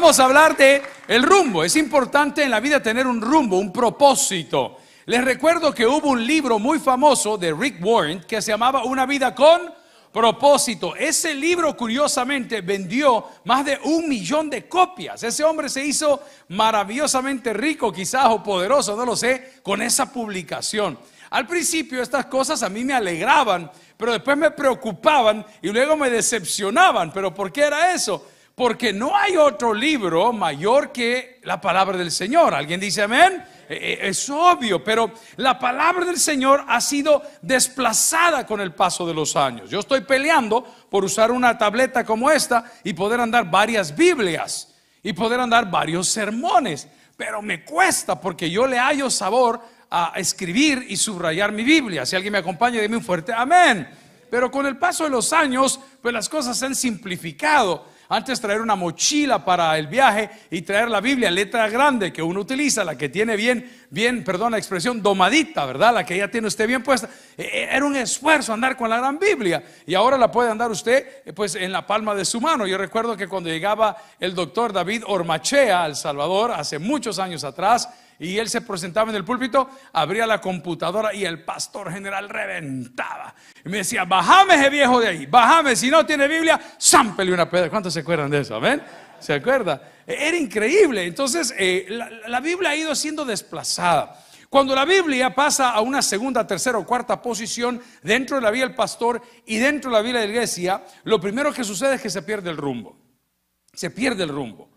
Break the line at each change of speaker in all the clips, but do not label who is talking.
Vamos a hablar de el rumbo. Es importante en la vida tener un rumbo, un propósito. Les recuerdo que hubo un libro muy famoso de Rick Warren que se llamaba Una vida con propósito. Ese libro curiosamente vendió más de un millón de copias. Ese hombre se hizo maravillosamente rico, quizás o poderoso, no lo sé, con esa publicación. Al principio estas cosas a mí me alegraban, pero después me preocupaban y luego me decepcionaban. ¿Pero por qué era eso? porque no hay otro libro mayor que la palabra del Señor. ¿Alguien dice amén? E, e, es obvio, pero la palabra del Señor ha sido desplazada con el paso de los años. Yo estoy peleando por usar una tableta como esta y poder andar varias Biblias y poder andar varios sermones, pero me cuesta porque yo le hallo sabor a escribir y subrayar mi Biblia. Si alguien me acompaña, dime un fuerte amén. Pero con el paso de los años, pues las cosas se han simplificado antes traer una mochila para el viaje y traer la Biblia, letra grande que uno utiliza, la que tiene bien, bien, perdón la expresión, domadita, ¿verdad? La que ya tiene usted bien puesta. E, e, era un esfuerzo andar con la gran Biblia y ahora la puede andar usted eh, pues en la palma de su mano. Yo recuerdo que cuando llegaba el doctor David Ormachea El Salvador hace muchos años atrás, y él se presentaba en el púlpito, abría la computadora y el pastor general reventaba. Y me decía, bájame ese viejo de ahí, bájame, si no tiene Biblia, zámpele una piedra. ¿Cuántos se acuerdan de eso? Amén. ¿Se acuerda? Era increíble. Entonces, eh, la, la Biblia ha ido siendo desplazada. Cuando la Biblia pasa a una segunda, tercera o cuarta posición dentro de la vida del pastor y dentro de la vida de la iglesia, lo primero que sucede es que se pierde el rumbo. Se pierde el rumbo.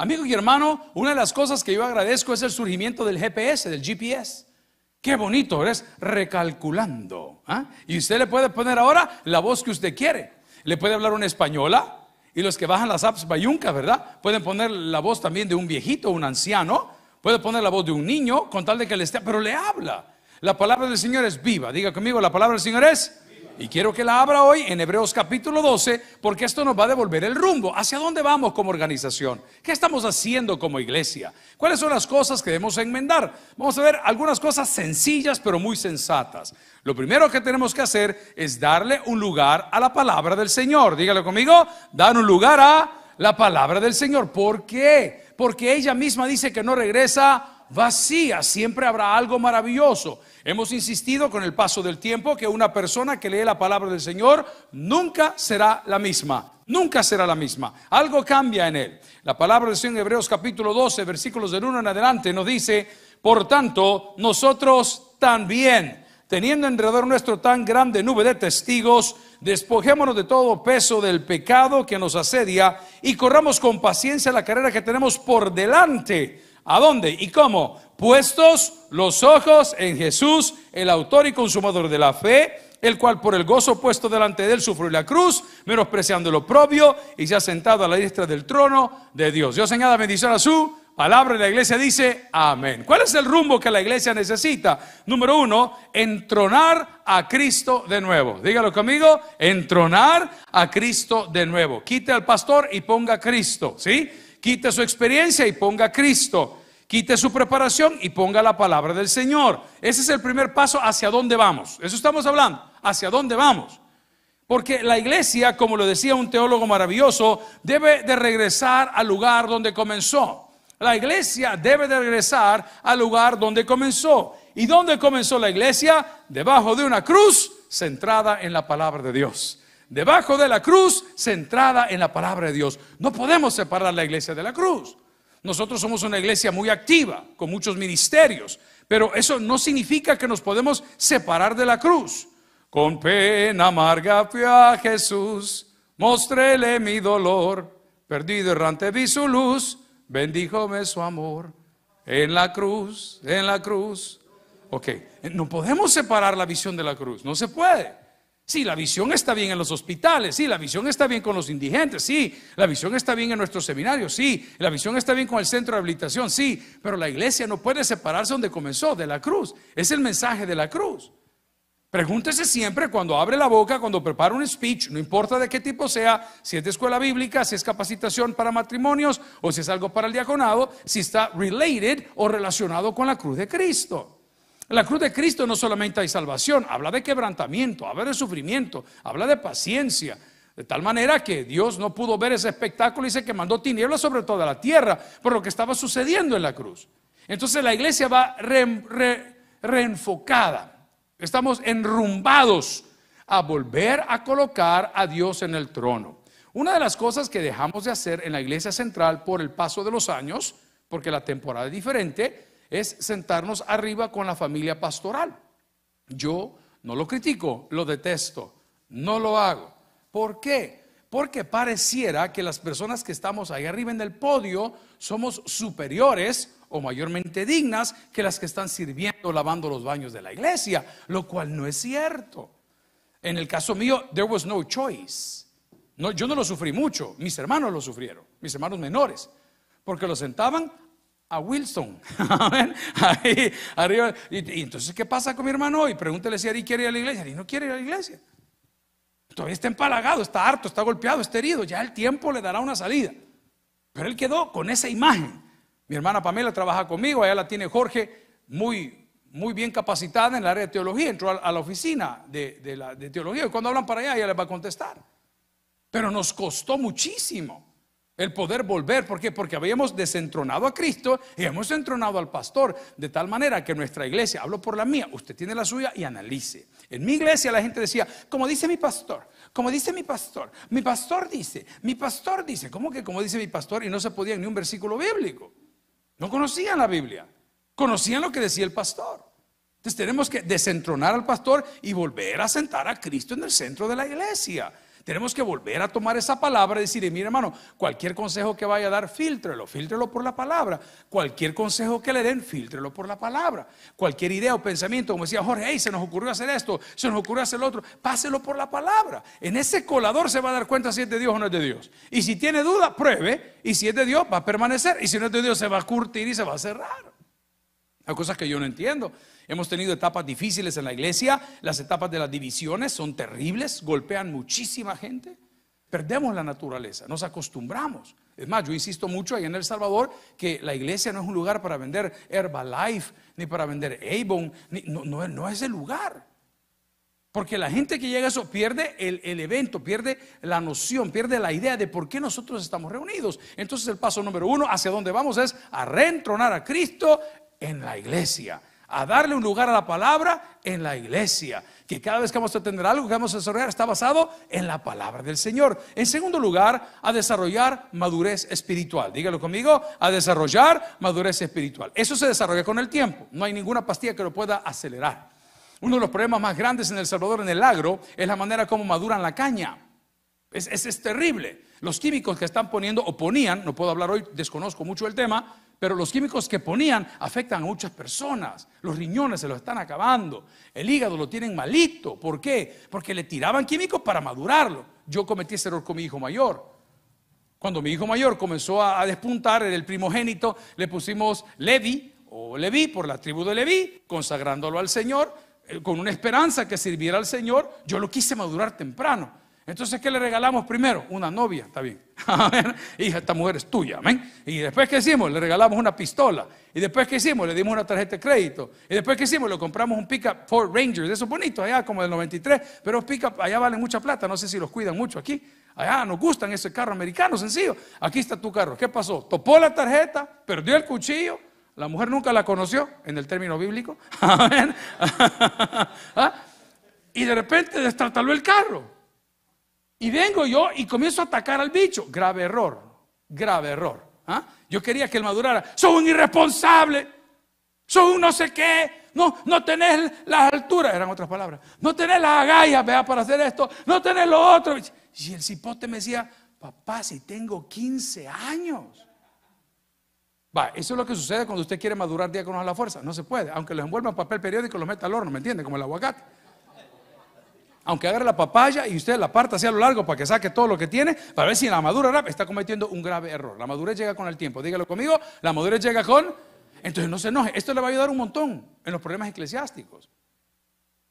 Amigo y hermano, una de las cosas que yo agradezco es el surgimiento del GPS, del GPS. Qué bonito, es recalculando. ¿ah? Y usted le puede poner ahora la voz que usted quiere. Le puede hablar una española. Y los que bajan las apps bayunca, ¿verdad? Pueden poner la voz también de un viejito, un anciano. Puede poner la voz de un niño con tal de que le esté, pero le habla. La palabra del Señor es viva. Diga conmigo, la palabra del Señor es y quiero que la abra hoy en Hebreos capítulo 12, porque esto nos va a devolver el rumbo. ¿Hacia dónde vamos como organización? ¿Qué estamos haciendo como iglesia? ¿Cuáles son las cosas que debemos enmendar? Vamos a ver algunas cosas sencillas, pero muy sensatas. Lo primero que tenemos que hacer es darle un lugar a la palabra del Señor. Dígalo conmigo, dar un lugar a la palabra del Señor. ¿Por qué? Porque ella misma dice que no regresa vacía, siempre habrá algo maravilloso. Hemos insistido con el paso del tiempo que una persona que lee la palabra del Señor nunca será la misma. Nunca será la misma. Algo cambia en él. La palabra del Señor en Hebreos capítulo 12, versículos del 1 en adelante nos dice, por tanto, nosotros también, teniendo alrededor nuestro tan grande nube de testigos, despojémonos de todo peso del pecado que nos asedia y corramos con paciencia la carrera que tenemos por delante ¿A dónde y cómo? Puestos los ojos en Jesús, el autor y consumador de la fe, el cual por el gozo puesto delante de él sufrió la cruz, menospreciando lo propio, y se ha sentado a la diestra del trono de Dios. Dios señala bendición a su palabra y la iglesia dice amén. ¿Cuál es el rumbo que la iglesia necesita? Número uno, entronar a Cristo de nuevo. Dígalo conmigo, entronar a Cristo de nuevo. Quite al pastor y ponga a Cristo, ¿sí? Quite su experiencia y ponga a Cristo. Quite su preparación y ponga la palabra del Señor. Ese es el primer paso hacia dónde vamos. Eso estamos hablando, hacia dónde vamos. Porque la iglesia, como lo decía un teólogo maravilloso, debe de regresar al lugar donde comenzó. La iglesia debe de regresar al lugar donde comenzó. ¿Y dónde comenzó la iglesia? Debajo de una cruz centrada en la palabra de Dios. Debajo de la cruz centrada en la palabra de Dios. No podemos separar la iglesia de la cruz. Nosotros somos una iglesia muy activa, con muchos ministerios, pero eso no significa que nos podemos separar de la cruz. Con pena amarga fui a Jesús, mostréle mi dolor, perdido errante vi su luz, bendíjome su amor. En la cruz, en la cruz. Ok, no podemos separar la visión de la cruz, no se puede. Sí, la visión está bien en los hospitales, sí, la visión está bien con los indigentes, sí, la visión está bien en nuestros seminarios, sí, la visión está bien con el centro de habilitación, sí, pero la iglesia no puede separarse donde comenzó, de la cruz. Es el mensaje de la cruz. Pregúntese siempre cuando abre la boca, cuando prepara un speech, no importa de qué tipo sea, si es de escuela bíblica, si es capacitación para matrimonios o si es algo para el diaconado, si está related o relacionado con la cruz de Cristo. En la cruz de Cristo no solamente hay salvación, habla de quebrantamiento, habla de sufrimiento, habla de paciencia. De tal manera que Dios no pudo ver ese espectáculo y dice que mandó tinieblas sobre toda la tierra por lo que estaba sucediendo en la cruz. Entonces la iglesia va reenfocada. Estamos enrumbados a volver a colocar a Dios en el trono. Una de las cosas que dejamos de hacer en la iglesia central por el paso de los años, porque la temporada es diferente, es sentarnos arriba con la familia pastoral. Yo no lo critico, lo detesto, no lo hago. ¿Por qué? Porque pareciera que las personas que estamos ahí arriba en el podio somos superiores o mayormente dignas que las que están sirviendo, lavando los baños de la iglesia, lo cual no es cierto. En el caso mío, there was no choice. No, yo no lo sufrí mucho, mis hermanos lo sufrieron, mis hermanos menores, porque lo sentaban a Wilson. Ahí arriba. Y, entonces, ¿qué pasa con mi hermano hoy? Pregúntele si Ari quiere ir a la iglesia. Ari no quiere ir a la iglesia. Todavía está empalagado, está harto, está golpeado, está herido. Ya el tiempo le dará una salida. Pero él quedó con esa imagen. Mi hermana Pamela trabaja conmigo, allá la tiene Jorge, muy, muy bien capacitada en el área de teología. Entró a, la oficina de, de teología y cuando hablan para allá, ella les va a contestar. Pero nos costó muchísimo. El poder volver, ¿por qué? Porque habíamos desentronado a Cristo y hemos entronado al pastor, de tal manera que nuestra iglesia, hablo por la mía, usted tiene la suya y analice. En mi iglesia la gente decía, como dice mi pastor, como dice mi pastor, mi pastor dice, mi pastor dice, ¿cómo que como dice mi pastor? Y no se podía ni un versículo bíblico. No conocían la Biblia, conocían lo que decía el pastor. Entonces tenemos que desentronar al pastor y volver a sentar a Cristo en el centro de la iglesia. Tenemos que volver a tomar esa palabra y decir, mire hermano, cualquier consejo que vaya a dar, filtrelo, filtrelo por la palabra. Cualquier consejo que le den, filtrelo por la palabra. Cualquier idea o pensamiento, como decía Jorge, hey, se nos ocurrió hacer esto, se nos ocurrió hacer lo otro, páselo por la palabra. En ese colador se va a dar cuenta si es de Dios o no es de Dios. Y si tiene duda, pruebe. Y si es de Dios, va a permanecer. Y si no es de Dios, se va a curtir y se va a cerrar. Hay cosas que yo no entiendo. Hemos tenido etapas difíciles en la iglesia, las etapas de las divisiones son terribles, golpean muchísima gente. Perdemos la naturaleza, nos acostumbramos. Es más, yo insisto mucho ahí en El Salvador que la iglesia no es un lugar para vender Herbalife, ni para vender Avon, no, es el lugar. Porque la gente que llega a eso pierde el, el evento, pierde la noción, pierde la idea de por qué nosotros estamos reunidos. Entonces el paso número uno hacia dónde vamos es a reentronar a Cristo en la iglesia a darle un lugar a la palabra en la iglesia. Que cada vez que vamos a tener algo que vamos a desarrollar está basado en la palabra del Señor. En segundo lugar, a desarrollar madurez espiritual. Dígalo conmigo, a desarrollar madurez espiritual. Eso se desarrolla con el tiempo. No hay ninguna pastilla que lo pueda acelerar. Uno de los problemas más grandes en El Salvador en el agro es la manera como maduran la caña. Es, es terrible. Los químicos que están poniendo o ponían, no puedo hablar hoy, desconozco mucho el tema, pero los químicos que ponían afectan a muchas personas. Los riñones se los están acabando. El hígado lo tienen malito. ¿Por qué? Porque le tiraban químicos para madurarlo. Yo cometí ese error con mi hijo mayor. Cuando mi hijo mayor comenzó a despuntar, en el primogénito, le pusimos Levi o Levi por la tribu de Levi, consagrándolo al Señor, eh, con una esperanza que sirviera al Señor. Yo lo quise madurar temprano. Entonces, ¿qué le regalamos primero? Una novia, está bien. Hija, esta mujer es tuya, amén. Y después, ¿qué hicimos? Le regalamos una pistola. Y después, ¿qué hicimos? Le dimos una tarjeta de crédito. Y después, ¿qué hicimos? Le compramos un pickup Ford Ranger, Eso es bonito allá como del 93. Pero los pickup allá valen mucha plata, no sé si los cuidan mucho aquí. Allá nos gustan ese carro americano, sencillo. Aquí está tu carro. ¿Qué pasó? Topó la tarjeta, perdió el cuchillo, la mujer nunca la conoció, en el término bíblico. ¿Ah? Y de repente destrataló el carro. Y vengo yo y comienzo a atacar al bicho. Grave error, grave error. ¿ah? Yo quería que él madurara. ¡Soy un irresponsable, ¡Soy un no sé qué, no, no tenés las alturas, eran otras palabras, no tenés las agallas vea, para hacer esto, no tenés lo otro. Y el cipote me decía, papá, si tengo 15 años. Va, eso es lo que sucede cuando usted quiere madurar diáconos a la fuerza. No se puede, aunque lo envuelva en papel periódico, los meta al horno, ¿me entiende? Como el aguacate aunque agarre la papaya y usted la parta hacia lo largo para que saque todo lo que tiene, para ver si la madura está cometiendo un grave error. La madurez llega con el tiempo, dígalo conmigo, la madurez llega con... Entonces no se enoje, esto le va a ayudar un montón en los problemas eclesiásticos.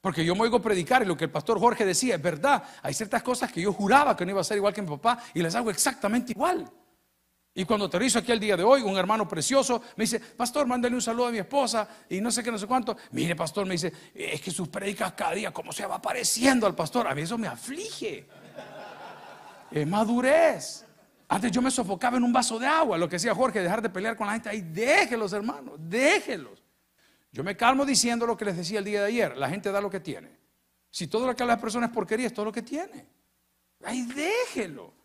Porque yo me oigo predicar y lo que el pastor Jorge decía es verdad. Hay ciertas cosas que yo juraba que no iba a ser igual que mi papá y las hago exactamente igual. Y cuando aterrizo aquí el día de hoy, un hermano precioso me dice, pastor, mándale un saludo a mi esposa y no sé qué, no sé cuánto. Mire, pastor, me dice, es que sus predicas cada día, ¿cómo se va apareciendo al pastor? A mí eso me aflige. Es madurez. Antes yo me sofocaba en un vaso de agua, lo que decía Jorge, dejar de pelear con la gente. Ahí déjelos, hermanos, déjelos. Yo me calmo diciendo lo que les decía el día de ayer, la gente da lo que tiene. Si todo lo que las personas es porquería, es todo lo que tiene. Ahí déjelo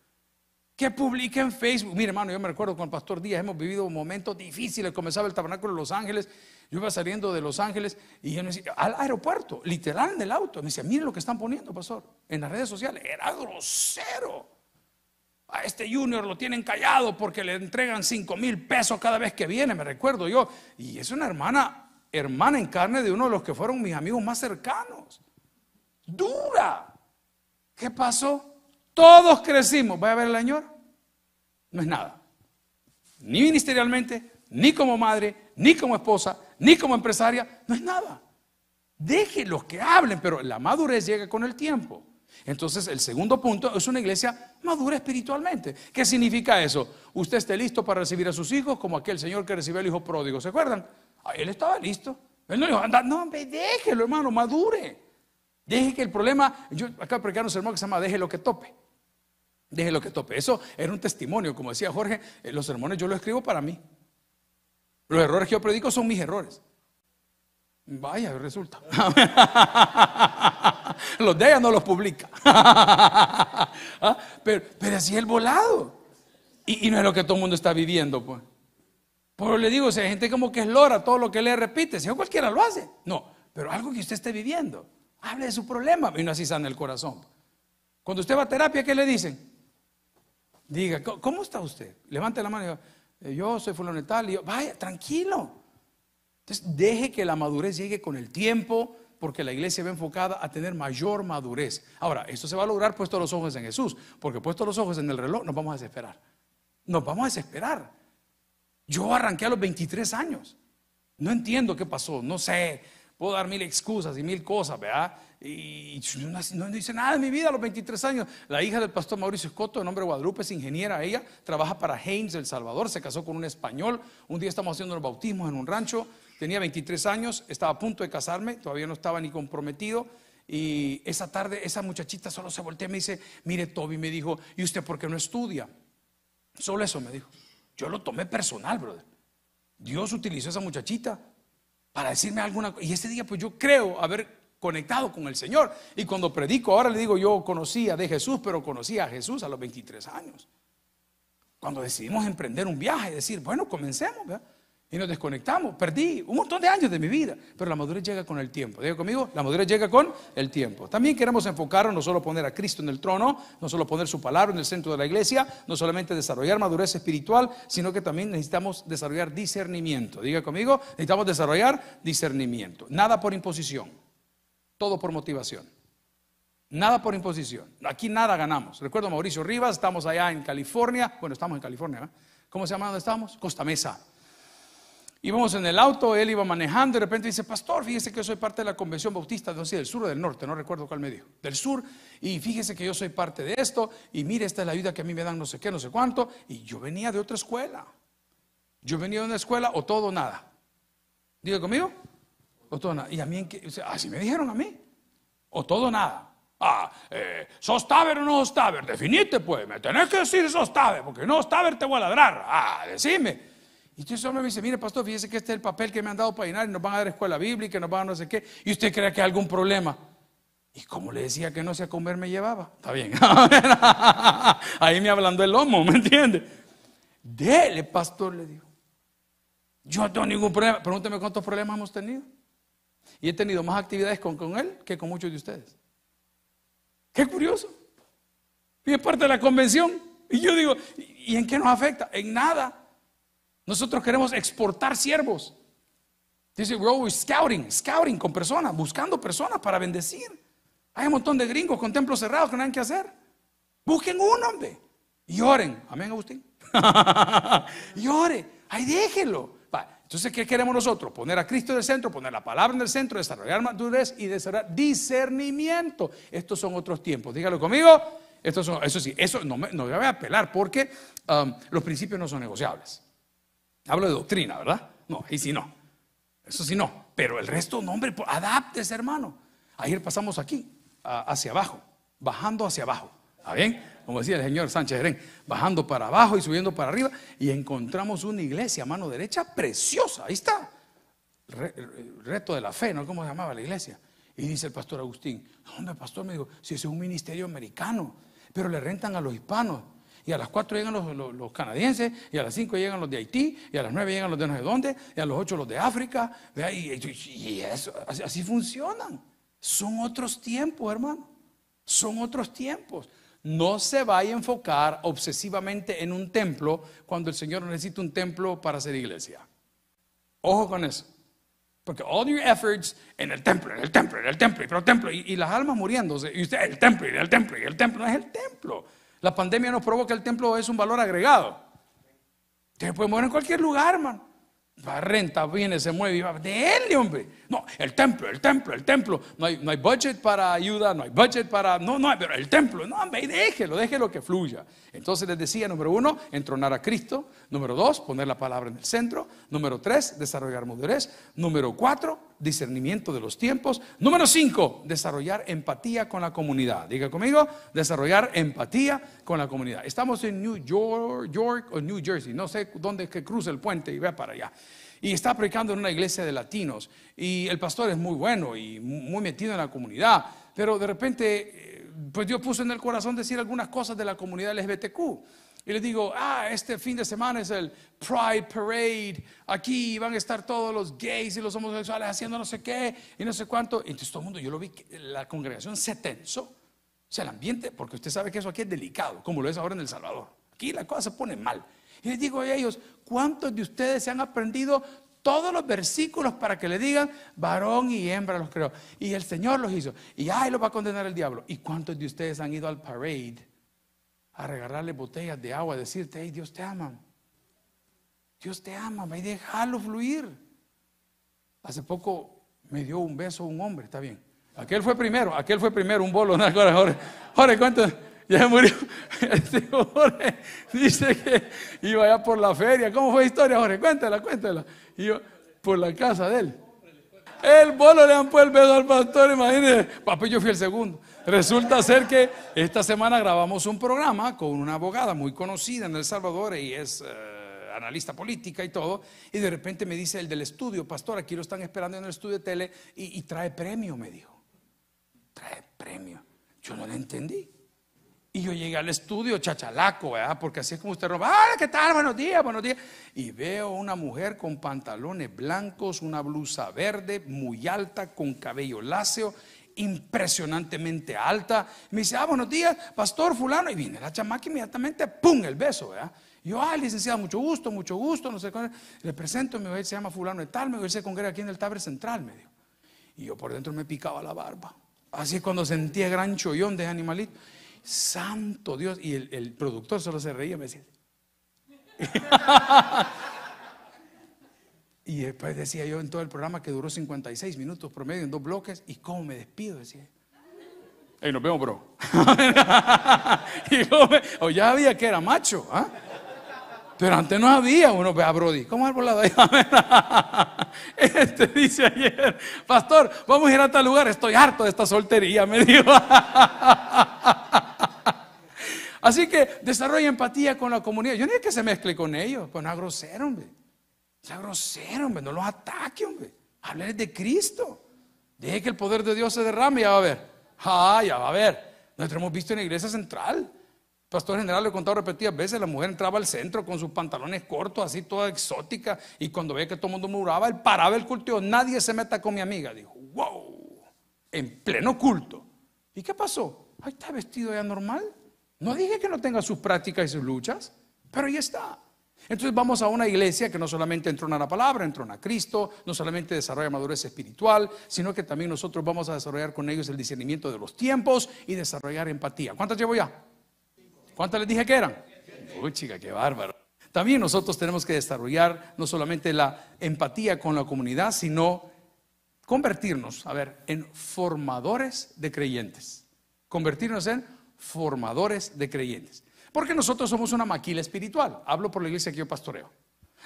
que publique en Facebook. Mire, hermano, yo me recuerdo con el pastor Díaz, hemos vivido momentos difíciles. Comenzaba el tabernáculo de Los Ángeles, yo iba saliendo de Los Ángeles y yo me decía, al aeropuerto, literal en el auto. Me decía, mire lo que están poniendo, pastor, en las redes sociales. Era grosero. A este junior lo tienen callado porque le entregan 5 mil pesos cada vez que viene, me recuerdo yo. Y es una hermana, hermana en carne de uno de los que fueron mis amigos más cercanos. Dura. ¿Qué pasó? Todos crecimos. vaya a ver el Señor? No es nada. Ni ministerialmente, ni como madre, ni como esposa, ni como empresaria. No es nada. Deje los que hablen, pero la madurez llega con el tiempo. Entonces, el segundo punto es una iglesia madura espiritualmente. ¿Qué significa eso? Usted esté listo para recibir a sus hijos como aquel señor que recibió al hijo pródigo. ¿Se acuerdan? Él estaba listo. Él no dijo, anda, no, hombre, déjelo, hermano, madure. Deje que el problema, yo acá pregamos un sermón que se llama Deje lo que tope. Deje lo que tope. Eso era un testimonio. Como decía Jorge, eh, los sermones yo los escribo para mí. Los errores que yo predico son mis errores. Vaya, resulta. los de ella no los publica. Ah, pero, así es el volado. Y, no es lo que todo el mundo está viviendo, pues. pero le digo, sea, hay gente como que es lora, todo lo que le repite, si cualquiera lo hace. No, pero algo que usted esté viviendo, hable de su problema y no así sana el corazón. Cuando usted va a terapia, ¿qué le dicen? Diga, ¿cómo está usted? Levante la mano y diga, yo soy fulano Y vaya, tranquilo. Entonces, deje que la madurez llegue con el tiempo, porque la iglesia va enfocada a tener mayor madurez. Ahora, esto se va a lograr puesto los ojos en Jesús, porque puesto los ojos en el reloj nos vamos a desesperar. Nos vamos a desesperar. Yo arranqué a los 23 años. No entiendo qué pasó, no sé. Puedo dar mil excusas y mil cosas, ¿verdad? Y no, dice nada en mi vida a los 23 años. La hija del pastor Mauricio Escoto, de nombre Guadalupe, es ingeniera. Ella trabaja para Haynes, El Salvador. Se casó con un español. Un día estamos haciendo los bautismos en un rancho. Tenía 23 años, estaba a punto de casarme, todavía no estaba ni comprometido. Y esa tarde, esa muchachita solo se voltea y me dice: Mire, Toby, me dijo, ¿y usted por qué no estudia? Solo eso me dijo. Yo lo tomé personal, brother. Dios utilizó a esa muchachita para decirme alguna cosa. Y ese día pues yo creo haber conectado con el Señor. Y cuando predico, ahora le digo, yo conocía de Jesús, pero conocía a Jesús a los 23 años. Cuando decidimos emprender un viaje, decir, bueno, comencemos. Y nos desconectamos. Perdí un montón de años de mi vida. Pero la madurez llega con el tiempo. Diga conmigo, la madurez llega con el tiempo. También queremos enfocarnos, no solo poner a Cristo en el trono, no solo poner su palabra en el centro de la iglesia, no solamente desarrollar madurez espiritual, sino que también necesitamos desarrollar discernimiento. Diga conmigo, necesitamos desarrollar discernimiento. Nada por imposición, todo por motivación. Nada por imposición. Aquí nada ganamos. Recuerdo a Mauricio Rivas, estamos allá en California. Bueno, estamos en California. ¿eh? ¿Cómo se llama? ¿Dónde estamos? Costa Mesa. Íbamos en el auto, él iba manejando, y de repente dice, pastor, fíjese que yo soy parte de la Convención Bautista, no sé, del sur o del norte, no recuerdo cuál me dijo, del sur, y fíjese que yo soy parte de esto, y mire, esta es la ayuda que a mí me dan no sé qué, no sé cuánto, y yo venía de otra escuela. Yo venía de una escuela o todo nada. Diga conmigo, o todo nada. Y a mí, así me dijeron a mí, o todo nada. Ah, eh, ¿sos o no sos taber? Definite pues, me tenés que decir sos taber, porque no sos te voy a ladrar. Ah, decime. Y usted solo me dice, mire pastor, fíjese que este es el papel que me han dado para llenar y nos van a dar escuela bíblica, nos van a no sé qué. Y usted cree que hay algún problema. Y como le decía que no sé a comer me llevaba, está bien. Ahí me hablando el lomo, ¿me entiende? Dele, pastor, le digo. Yo no tengo ningún problema. Pregúnteme cuántos problemas hemos tenido. Y he tenido más actividades con, con él que con muchos de ustedes. Qué curioso. Y es parte de la convención. Y yo digo, ¿y en qué nos afecta? En nada. Nosotros queremos exportar siervos. Dice, we're always scouting, scouting con personas, buscando personas para bendecir. Hay un montón de gringos con templos cerrados que no hay que hacer. Busquen un hombre y oren. Amén, Agustín. y ore, ahí déjenlo Entonces, ¿qué queremos nosotros? Poner a Cristo en el centro, poner la palabra en el centro, desarrollar madurez y desarrollar discernimiento. Estos son otros tiempos. Dígalo conmigo. Estos son, eso sí, eso no me, no voy a apelar porque um, los principios no son negociables. Hablo de doctrina, ¿verdad? No, y si no. Eso sí no. Pero el resto, no, hombre, pues, ese hermano. Ayer pasamos aquí, hacia abajo, bajando hacia abajo. ¿Está bien? Como decía el señor Sánchez Herén, bajando para abajo y subiendo para arriba. Y encontramos una iglesia, a mano derecha, preciosa. Ahí está. reto de la fe, ¿no? ¿Cómo se llamaba la iglesia? Y dice el pastor Agustín, ¿dónde pastor? Me dijo, si es un ministerio americano, pero le rentan a los hispanos y a las 4 llegan los, canadienses, y a las 5 llegan los de Haití, y a las 9 llegan los de no sé dónde, y a los 8 los de África, y, y eso, así, funcionan. Son otros tiempos, hermano. Son otros tiempos. No se vaya a enfocar obsesivamente en un templo cuando el Señor necesita un templo para hacer iglesia. Ojo con eso. Porque all your efforts en el templo, en el templo, en el templo, y pero templo, y, y las almas muriéndose, y usted, el templo, y el templo, y el templo, no es el templo. La pandemia nos provoca que el templo es un valor agregado. Ustedes pueden mover en cualquier lugar, hermano. Va, renta, viene, se mueve y va. él, hombre. No, el templo, el templo, el templo. No hay, no hay budget para ayuda, no hay budget para. No, no, hay, pero el templo. No, hombre, déjelo, déjelo que fluya. Entonces les decía, número uno, entronar a Cristo. Número dos, poner la palabra en el centro. Número tres, desarrollar madurez. Número cuatro, discernimiento de los tiempos. Número cinco, desarrollar empatía con la comunidad. Diga conmigo, desarrollar empatía con la comunidad. Estamos en New York, o New Jersey, no sé dónde es que cruce el puente y vea para allá. Y está predicando en una iglesia de latinos. Y el pastor es muy bueno y muy metido en la comunidad. Pero de repente, eh, pues Dios puso en el corazón decir algunas cosas de la comunidad LGBTQ. Y les digo, ah, este fin de semana es el Pride Parade. Aquí van a estar todos los gays y los homosexuales haciendo no sé qué y no sé cuánto. Entonces todo el mundo, yo lo vi, la congregación se tensó. O sea, el ambiente, porque usted sabe que eso aquí es delicado, como lo es ahora en El Salvador. Aquí la cosa se pone mal. Y les digo a ellos, ¿cuántos de ustedes se han aprendido todos los versículos para que le digan, varón y hembra los creó? Y el Señor los hizo. Y ahí los va a condenar el diablo. ¿Y cuántos de ustedes han ido al parade? a regalarle botellas de agua, decirte, Dios te ama. Dios te ama, y déjalo fluir. Hace poco me dio un beso un hombre, está bien. Aquel fue primero, aquel fue primero, un bolo. ¿no? Jorge, Jorge, Ya murió. Este dice que iba allá por la feria. ¿Cómo fue la historia, Jorge? Cuéntala, cuéntala. Y yo, por la casa de él. El bolo le han puesto el beso al pastor, imagínese. Papi, yo fui el segundo. Resulta ser que esta semana grabamos un programa con una abogada muy conocida en El Salvador y es eh, analista política y todo. Y de repente me dice el del estudio, pastor, aquí lo están esperando en el estudio de tele y, trae premio, me dijo. Trae premio. Yo no le entendí. Y yo llegué al estudio chachalaco, Porque así es como usted roba. ¡Ah, qué tal! Buenos días, buenos días. Y veo una mujer con pantalones blancos, una blusa verde, muy alta, con cabello láceo impresionantemente alta. Me dice, ah, buenos días, pastor fulano. Y viene la chamaca inmediatamente, ¡pum! el beso, ¿verdad? yo, ah, licenciado, mucho gusto, mucho gusto, no sé cuál. Le presento, me voy, se llama fulano de tal, me voy, se congrega aquí en el Taber Central, me dijo. Y yo por dentro me picaba la barba. Así es cuando sentía gran chollón de animalito. Santo Dios. Y el, el productor solo se reía, me decía. Y después decía yo en todo el programa que duró 56 minutos promedio en dos bloques, ¿y cómo me despido? Decía. Hey, nos vemos, bro. o ya había que era macho, ¿ah? Pero antes no había uno, a Brody, ¿cómo arbolado Este dice ayer, pastor, vamos a ir a tal lugar, estoy harto de esta soltería, me dijo. Así que desarrolla empatía con la comunidad. Yo no es que se mezcle con ellos, con pues no hombre sea grosero, hombre, no los ataque, hombre. de Cristo. Deje que el poder de Dios se derrame, ya va a ver. Ah, ya va a ver. Nosotros hemos visto en la iglesia central. pastor general le he contado repetidas veces, la mujer entraba al centro con sus pantalones cortos, así toda exótica, y cuando veía que todo el mundo muraba, él paraba el culto, nadie se meta con mi amiga. Dijo, wow, en pleno culto. ¿Y qué pasó? Ahí está vestido ya normal. No dije que no tenga sus prácticas y sus luchas, pero ahí está. Entonces vamos a una iglesia que no solamente entrona la palabra, entrona a Cristo, no solamente desarrolla madurez espiritual, sino que también nosotros vamos a desarrollar con ellos el discernimiento de los tiempos y desarrollar empatía. ¿Cuántas llevo ya? ¿Cuántas les dije que eran? Uy, chica, qué bárbaro. También nosotros tenemos que desarrollar no solamente la empatía con la comunidad, sino convertirnos, a ver, en formadores de creyentes. Convertirnos en formadores de creyentes. Porque nosotros somos una maquila espiritual. Hablo por la iglesia que yo pastoreo.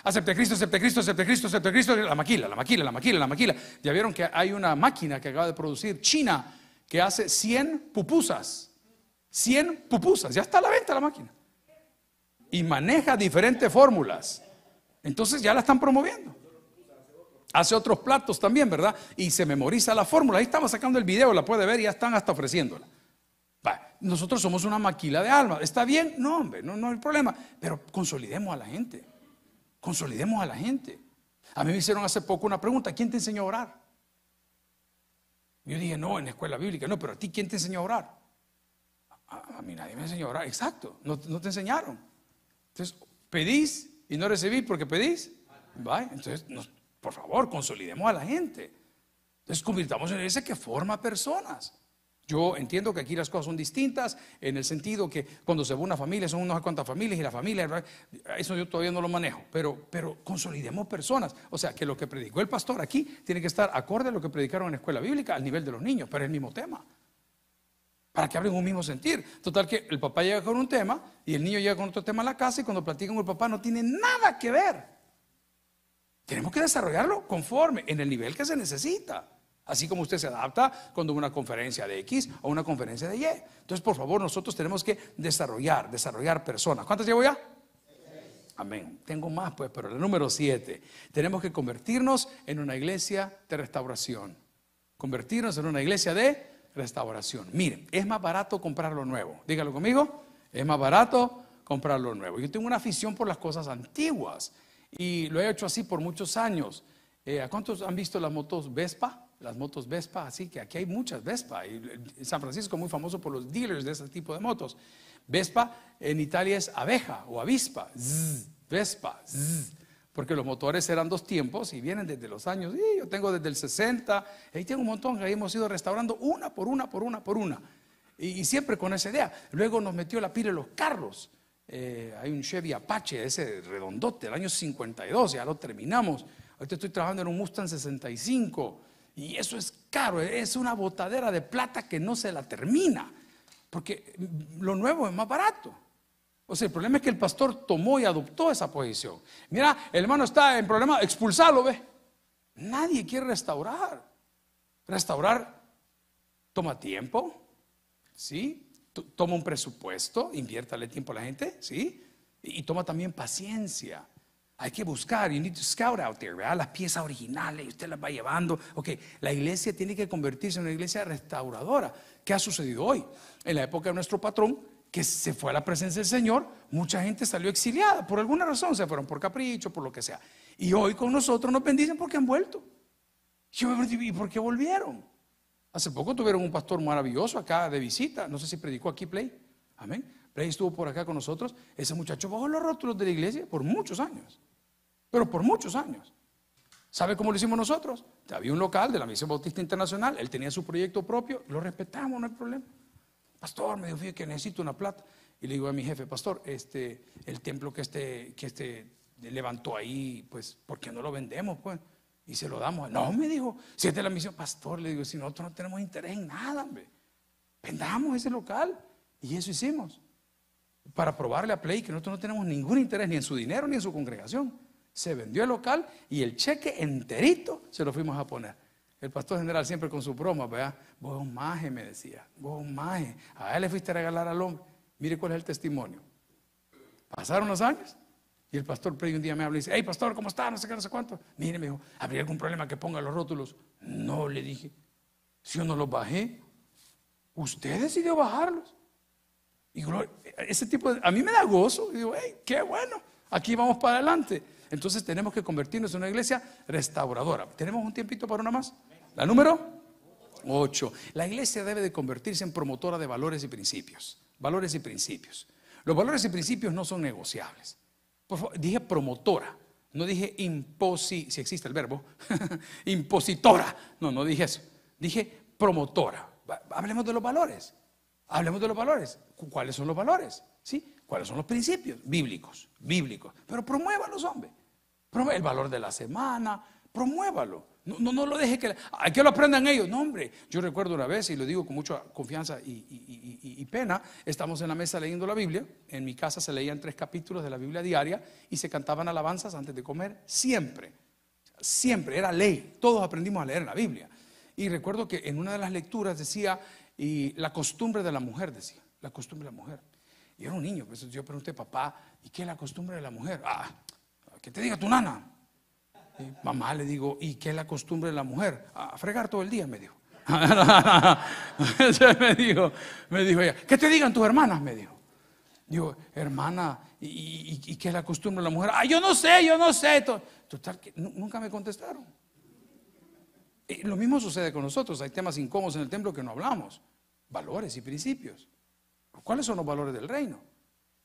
Acepte Cristo, acepte Cristo, acepte Cristo, acepte Cristo. La maquila, la maquila, la maquila, la maquila. Ya vieron que hay una máquina que acaba de producir China que hace 100 pupusas. 100 pupusas. Ya está a la venta la máquina. Y maneja diferentes fórmulas. Entonces ya la están promoviendo. Hace otros platos también, ¿verdad? Y se memoriza la fórmula. Ahí estamos sacando el video, la puede ver y ya están hasta ofreciéndola nosotros somos una maquila de alma. ¿Está bien? No, hombre, no, no hay problema. Pero consolidemos a la gente. Consolidemos a la gente. A mí me hicieron hace poco una pregunta, ¿quién te enseñó a orar? Yo dije, no, en la escuela bíblica, no, pero a ti, ¿quién te enseñó a orar? A, mí nadie me enseñó a orar, exacto, no, te enseñaron. Entonces, pedís y no recibís porque pedís. Entonces, por favor, consolidemos a la gente. Entonces, convirtamos en ese que forma personas. Yo entiendo que aquí las cosas son distintas, en el sentido que cuando se ve una familia, son unas cuantas familias y la familia, eso yo todavía no lo manejo, pero, pero consolidemos personas. O sea, que lo que predicó el pastor aquí tiene que estar acorde a lo que predicaron en la escuela bíblica al nivel de los niños, pero es el mismo tema. Para que hablen un mismo sentir. Total que el papá llega con un tema y el niño llega con otro tema a la casa y cuando platican con el papá no tiene nada que ver. Tenemos que desarrollarlo conforme, en el nivel que se necesita. Así como usted se adapta cuando una conferencia de X o una conferencia de Y. Entonces, por favor, nosotros tenemos que desarrollar, desarrollar personas. ¿Cuántas llevo ya? Amén. Tengo más, pues, pero el número siete. Tenemos que convertirnos en una iglesia de restauración. Convertirnos en una iglesia de restauración. Miren, es más barato comprar lo nuevo. Dígalo conmigo. Es más barato comprar lo nuevo. Yo tengo una afición por las cosas antiguas y lo he hecho así por muchos años. Eh, ¿A cuántos han visto las motos Vespa? las motos Vespa, así que aquí hay muchas Vespa. Y San Francisco es muy famoso por los dealers de ese tipo de motos. Vespa en Italia es abeja o avispa, Vespa, porque los motores eran dos tiempos y vienen desde los años, yo tengo desde el 60, ahí tengo un montón, ahí hemos ido restaurando una por una, por una, por una. Y, siempre con esa idea. Luego nos metió la pila los carros. Eh, hay un Chevy Apache, ese redondote, del año 52, ya lo terminamos. Ahorita estoy trabajando en un Mustang 65. Y eso es caro, es una botadera de plata que no se la termina, porque lo nuevo es más barato. O sea, el problema es que el pastor tomó y adoptó esa posición. Mira, el hermano está en problema, expulsalo, ve. Nadie quiere restaurar. Restaurar toma tiempo, ¿sí? Toma un presupuesto, inviértale tiempo a la gente, ¿sí? Y toma también paciencia. Hay que buscar, you need to scout out there, Las piezas originales, usted las va llevando. Ok, la iglesia tiene que convertirse en una iglesia restauradora. ¿Qué ha sucedido hoy? En la época de nuestro patrón, que se fue a la presencia del Señor, mucha gente salió exiliada, por alguna razón, se fueron por capricho, por lo que sea. Y hoy con nosotros nos bendicen porque han vuelto. ¿y por qué volvieron? Hace poco tuvieron un pastor maravilloso acá de visita, no sé si predicó aquí Play. Amén. Rey estuvo por acá con nosotros, ese muchacho bajó los rótulos de la iglesia por muchos años, pero por muchos años. ¿Sabe cómo lo hicimos nosotros? Había un local de la Misión Bautista Internacional, él tenía su proyecto propio, lo respetamos, no hay problema. Pastor, me dijo, que necesito una plata. Y le digo a mi jefe, pastor, este, el templo que este, que este levantó ahí, pues, ¿por qué no lo vendemos? Pues? Y se lo damos. No, me dijo, si es de la misión, pastor, le digo, si nosotros no tenemos interés en nada, vendamos ese local. Y eso hicimos para probarle a Play que nosotros no tenemos ningún interés ni en su dinero ni en su congregación. Se vendió el local y el cheque enterito se lo fuimos a poner. El pastor general siempre con su broma, vea, vos un maje, me decía, vos maje, a él le fuiste a regalar al hombre. Mire cuál es el testimonio. Pasaron los años y el pastor Play un día me habla y dice, hey pastor, ¿cómo está? No sé qué, no sé cuánto. Mire, me dijo, ¿habría algún problema que ponga los rótulos? No, le dije, si yo no los bajé, usted decidió bajarlos. Y ese tipo a mí me da gozo. digo, hey, qué bueno, aquí vamos para adelante. Entonces tenemos que convertirnos en una iglesia restauradora. ¿Tenemos un tiempito para una más? La número 8. La iglesia debe de convertirse en promotora de valores y principios. Valores y principios. Los valores y principios no son negociables. Por dije promotora, no dije imposi, si existe el verbo, impositora. No, no dije eso. Dije promotora. Hablemos de los valores. Hablemos de los valores. ¿Cuáles son los valores? ¿Sí? ¿Cuáles son los principios bíblicos? Bíblicos. Pero promuévalos, hombre. El valor de la semana, promuévalo. No, no, no lo deje que... Hay que lo aprendan ellos. No, hombre. Yo recuerdo una vez, y lo digo con mucha confianza y, y, pena, estamos en la mesa leyendo la Biblia. En mi casa se leían tres capítulos de la Biblia diaria y se cantaban alabanzas antes de comer siempre. Siempre. Era ley. Todos aprendimos a leer la Biblia. Y recuerdo que en una de las lecturas decía... Y la costumbre de la mujer, decía, la costumbre de la mujer. Y era un niño, pues yo pregunté, papá, ¿y qué es la costumbre de la mujer? Ah, que te diga tu nana. Y mamá le digo, ¿y qué es la costumbre de la mujer? A fregar todo el día, me dijo. me dijo, me dijo ella, ¿qué te digan tus hermanas? Me dijo. Digo, hermana, ¿y, y, qué es la costumbre de la mujer? Ah, yo no sé, yo no sé. Total, nunca me contestaron lo mismo sucede con nosotros. Hay temas incómodos en el templo que no hablamos. Valores y principios. ¿Cuáles son los valores del reino?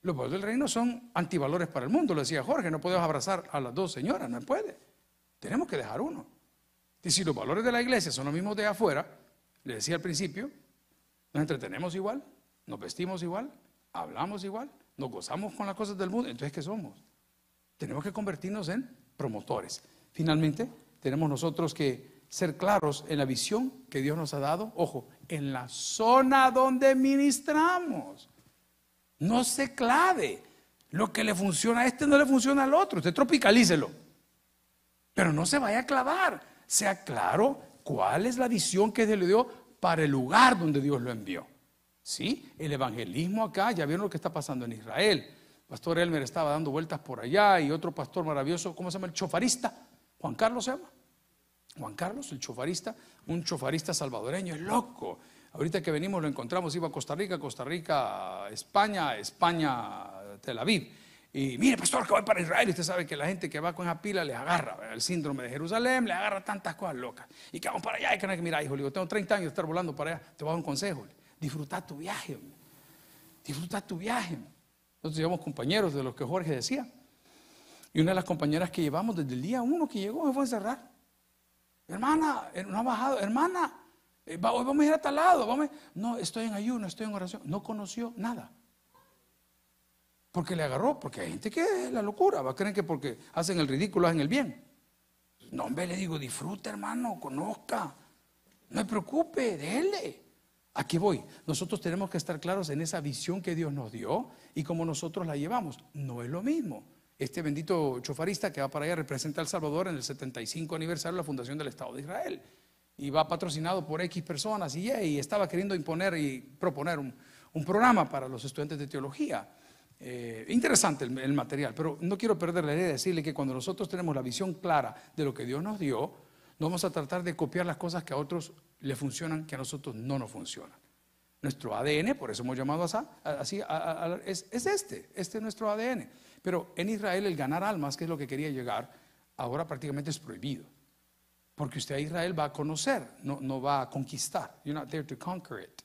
Los valores del reino son antivalores para el mundo. Lo decía Jorge, no podemos abrazar a las dos señoras, no puede. Tenemos que dejar uno. Y si los valores de la iglesia son los mismos de afuera, le decía al principio, nos entretenemos igual, nos vestimos igual, hablamos igual, nos gozamos con las cosas del mundo. Entonces, ¿qué somos? Tenemos que convertirnos en promotores. Finalmente, tenemos nosotros que ser claros en la visión que Dios nos ha dado, ojo, en la zona donde ministramos. No se clave. Lo que le funciona a este no le funciona al otro. Usted tropicalícelo. Pero no se vaya a clavar. Sea claro cuál es la visión que Dios le dio para el lugar donde Dios lo envió. ¿Sí? El evangelismo acá, ya vieron lo que está pasando en Israel. Pastor Elmer estaba dando vueltas por allá y otro pastor maravilloso, ¿cómo se llama? El chofarista. Juan Carlos se llama. Juan Carlos, el chofarista, un chofarista salvadoreño, es loco. Ahorita que venimos lo encontramos, iba a Costa Rica, Costa Rica, España, España, Tel Aviv. Y mire, pastor, que voy para Israel. Usted sabe que la gente que va con esa pila les agarra el síndrome de Jerusalén, Le agarra tantas cosas locas. Y que vamos para allá. Y que, mirar, hijo, le digo, tengo 30 años de estar volando para allá. Te voy a dar un consejo. Disfruta tu viaje. Disfruta tu viaje. Nosotros llevamos compañeros de los que Jorge decía. Y una de las compañeras que llevamos desde el día uno que llegó Me fue a cerrar. Hermana, eh, no ha bajado. Hermana, eh, vamos a ir a tal lado. No, estoy en ayuno, estoy en oración. No conoció nada. Porque le agarró, porque hay gente que es la locura, va, creer que porque hacen el ridículo hacen el bien. No, hombre, le digo, disfruta, hermano, conozca, no me preocupe, déle. Aquí voy. Nosotros tenemos que estar claros en esa visión que Dios nos dio y cómo nosotros la llevamos. No es lo mismo este bendito chofarista que va para allá representa a El Salvador en el 75 aniversario de la fundación del Estado de Israel. Y va patrocinado por X personas y, y estaba queriendo imponer y proponer un, programa para los estudiantes de teología. Eh, interesante el, material, pero no quiero perder la idea de decirle que cuando nosotros tenemos la visión clara de lo que Dios nos dio, no vamos a tratar de copiar las cosas que a otros le funcionan, que a nosotros no nos funcionan. Nuestro ADN, por eso hemos llamado así, es, este, este es nuestro ADN. Pero en Israel el ganar almas, que es lo que quería llegar, ahora prácticamente es prohibido. Porque usted a Israel va a conocer, no, no va a conquistar. You're not there to conquer it.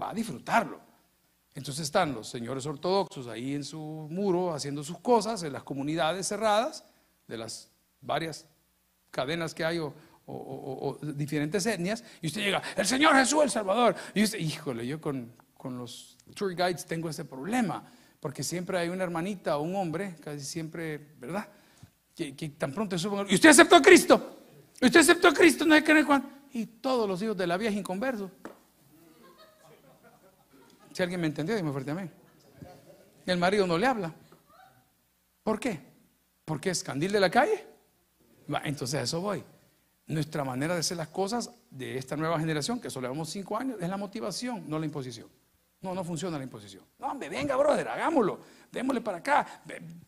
Va a disfrutarlo. Entonces están los señores ortodoxos ahí en su muro haciendo sus cosas, en las comunidades cerradas, de las varias cadenas que hay o o, diferentes etnias, y usted llega, el Señor Jesús, el Salvador. Y usted, híjole, yo con, con los tour guides tengo ese problema, porque siempre hay una hermanita o un hombre, casi siempre, ¿verdad? Que, tan pronto suben. Y usted aceptó a Cristo. Usted aceptó a Cristo, no hay que Juan, Y todos los hijos de la vieja inconverso Si alguien me entendió, dime fuerte a mí El marido no le habla. ¿Por qué? Porque es candil de la calle. entonces a eso voy. Nuestra manera de hacer las cosas de esta nueva generación, que solo llevamos cinco años, es la motivación, no la imposición. No, no funciona la imposición. No, hombre, venga, brother, hagámoslo. Démosle para acá.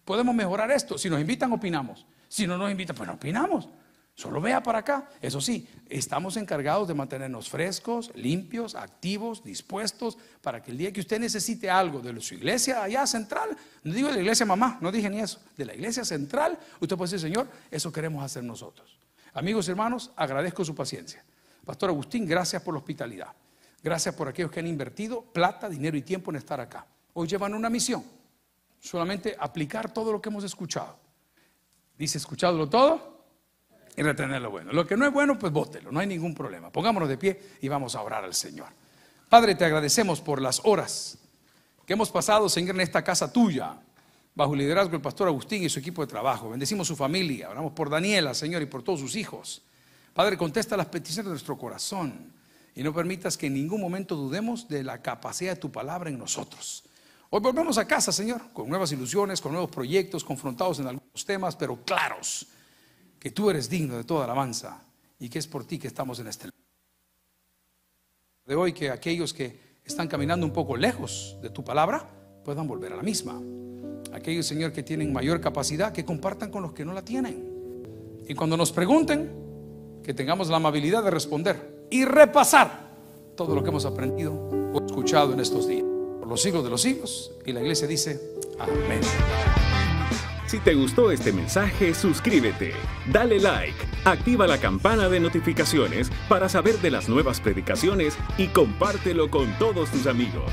Podemos mejorar esto. Si nos invitan, opinamos. Si no nos invitan, pues no opinamos. Solo vea para acá. Eso sí, estamos encargados de mantenernos frescos, limpios, activos, dispuestos, para que el día que usted necesite algo de su iglesia allá central, no digo de la iglesia mamá, no dije ni eso, de la iglesia central, usted puede decir, Señor, eso queremos hacer nosotros. Amigos, hermanos, agradezco su paciencia. Pastor Agustín, gracias por la hospitalidad. Gracias por aquellos que han invertido plata, dinero y tiempo en estar acá. Hoy llevan una misión, solamente aplicar todo lo que hemos escuchado. Dice, escuchadlo todo y retener lo bueno. Lo que no es bueno, pues bótelo, no hay ningún problema. Pongámonos de pie y vamos a orar al Señor. Padre, te agradecemos por las horas que hemos pasado, Señor, en esta casa tuya bajo el liderazgo del pastor Agustín y su equipo de trabajo. Bendecimos su familia, oramos por Daniela, Señor, y por todos sus hijos. Padre, contesta las peticiones de nuestro corazón y no permitas que en ningún momento dudemos de la capacidad de tu palabra en nosotros. Hoy volvemos a casa, Señor, con nuevas ilusiones, con nuevos proyectos, confrontados en algunos temas, pero claros, que tú eres digno de toda alabanza y que es por ti que estamos en este lugar. De hoy que aquellos que están caminando un poco lejos de tu palabra puedan volver a la misma aquellos, Señor, que tienen mayor capacidad, que compartan con los que no la tienen. Y cuando nos pregunten, que tengamos la amabilidad de responder y repasar todo lo que hemos aprendido o escuchado en estos días, por los siglos de los siglos. Y la iglesia dice, amén. Si te gustó este mensaje, suscríbete, dale like, activa la campana de notificaciones para saber de las nuevas predicaciones y compártelo con todos tus amigos.